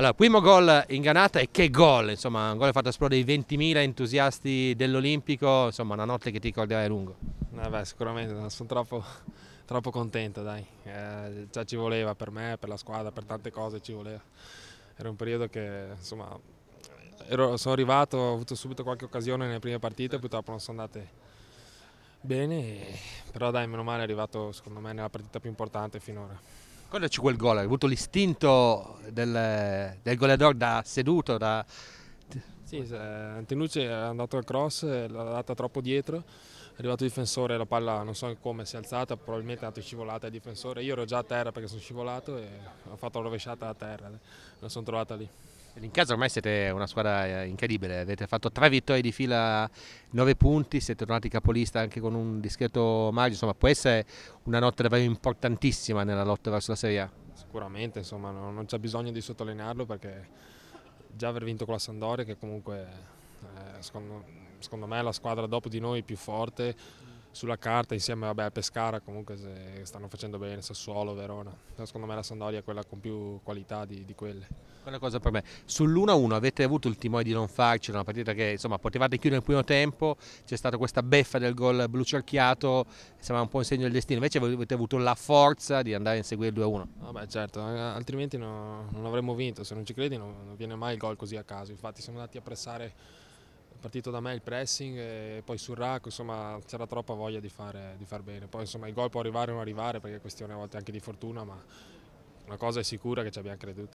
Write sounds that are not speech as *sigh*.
Allora, primo gol in Granata e che gol, insomma, un gol fatto esplodere i 20.000 entusiasti dell'Olimpico, insomma, una notte che ti ricorderai lungo. Eh beh, sicuramente, sono troppo, *laughs* troppo contento, dai, eh, già ci voleva per me, per la squadra, per tante cose ci voleva. Era un periodo che, insomma, ero, sono arrivato, ho avuto subito qualche occasione nelle prime partite, purtroppo non sono andate bene, però dai, meno male è arrivato secondo me nella partita più importante finora. Ricordaci quel gol, hai avuto l'istinto del, del goleador da seduto, da... Sì, Antinucci è andato al cross, eh, l'ha data troppo dietro, è arrivato il difensore, la palla non so come si è alzata, probabilmente è andata scivolata il difensore, io ero già a terra perché sono scivolato e ho fatto la rovesciata a terra, eh, la sono trovata lì. In casa ormai siete una squadra eh, incredibile, avete fatto tre vittorie di fila, nove punti, siete tornati capolista anche con un discreto maggio, insomma può essere una notte davvero importantissima nella lotta verso la Serie A. Sicuramente, insomma, non c'è bisogno di sottolinearlo perché già aver vinto con la Sandoria che comunque eh, secondo, secondo me è la squadra dopo di noi più forte, sulla carta insieme vabbè, a Pescara comunque stanno facendo bene Sassuolo, Verona cioè, secondo me la Sandoria è quella con più qualità di, di quelle una cosa per me sull'1-1 avete avuto il timore di non farcela una partita che insomma potevate chiudere nel primo tempo c'è stata questa beffa del gol blu cerchiato sembrava un po' un segno del destino invece avete avuto la forza di andare a inseguire il 2-1 vabbè certo eh, altrimenti no, non avremmo vinto se non ci credi non, non viene mai il gol così a caso infatti siamo andati a pressare partito da me il pressing e poi sul rack, insomma c'era troppa voglia di fare, di far bene. Poi insomma il gol può arrivare o non arrivare perché è questione a volte anche di fortuna, ma una cosa è sicura che ci abbiamo creduto.